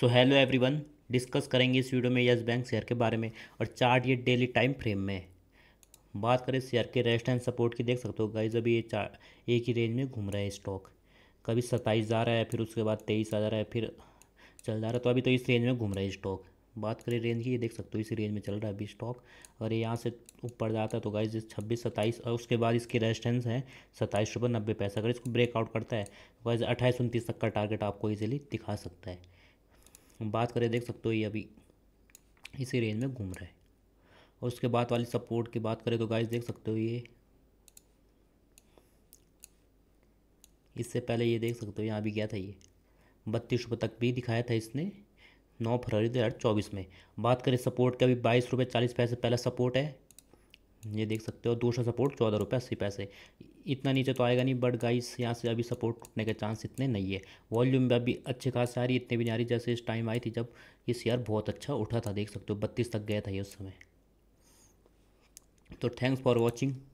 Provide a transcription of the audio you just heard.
so hello everyone discuss करेंगे इस video में यस बैंक शेयर के बारे में और चार्ट ये डेली टाइम फ्रेम में बात करें शेयर के रेजिस्टेंस सपोर्ट की देख सकते हो गाइज अभी ये चार एक ही रेंज में घूम रहा है स्टॉक कभी सत्ताईस जा रहा है फिर उसके बाद तेईस आ जा रहा है फिर चल जा रहा है तो अभी तो इस रेंज में घूम रहा है स्टॉक बात करें रेंज की ये देख सकते हो इसी रेंज में चल रहा है अभी स्टॉक अगर ये यहाँ से ऊपर जाता है तो गाइज छब्बीस सत्ताईस और उसके बाद इसकी रेजिस्टेंस है सत्ताईस रुपये नब्बे पैसा अगर इसको ब्रेकआउट करता है तो गाइज अट्ठाईस उनतीस तक का टारगेट आपको ईजिली दिखा सकता है बात करें देख सकते हो ये अभी इसी रेंज में घूम रहा है और उसके बाद वाली सपोर्ट की बात करें तो गाइस देख सकते हो ये इससे पहले ये देख सकते हो यहाँ भी गया था ये बत्तीस रुपये तक भी दिखाया था इसने नौ फरवरी दो हज़ार चौबीस में बात करें सपोर्ट का भी बाईस रुपये चालीस पैसे पहला सपोर्ट है ये देख सकते हो दूसरा सपोर्ट चौदह रुपये अस्सी पैसे इतना नीचे तो आएगा नहीं बट गाइस यहाँ से अभी सपोर्ट टूटने के चांस इतने नहीं है वॉल्यूम भी अभी अच्छे खास आ रही इतने भी नहीं आ रही जैसे इस टाइम आई थी जब ये शेयर बहुत अच्छा उठा था देख सकते हो बत्तीस तक गया था ये उस समय तो थैंक्स फॉर वॉचिंग